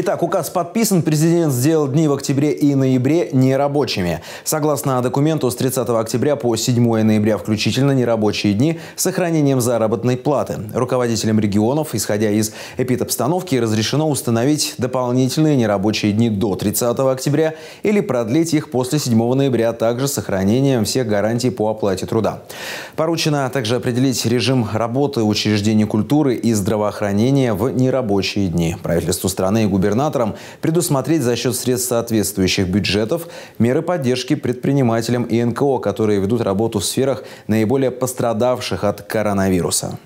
Итак, указ подписан. Президент сделал дни в октябре и ноябре нерабочими. Согласно документу, с 30 октября по 7 ноября включительно нерабочие дни с сохранением заработной платы. Руководителям регионов, исходя из эпидобстановки, разрешено установить дополнительные нерабочие дни до 30 октября или продлить их после 7 ноября, также с сохранением всех гарантий по оплате труда. Поручено также определить режим работы учреждений культуры и здравоохранения в нерабочие дни. Правительству страны и губернатора губернатором предусмотреть за счет средств соответствующих бюджетов меры поддержки предпринимателям и НКО, которые ведут работу в сферах наиболее пострадавших от коронавируса.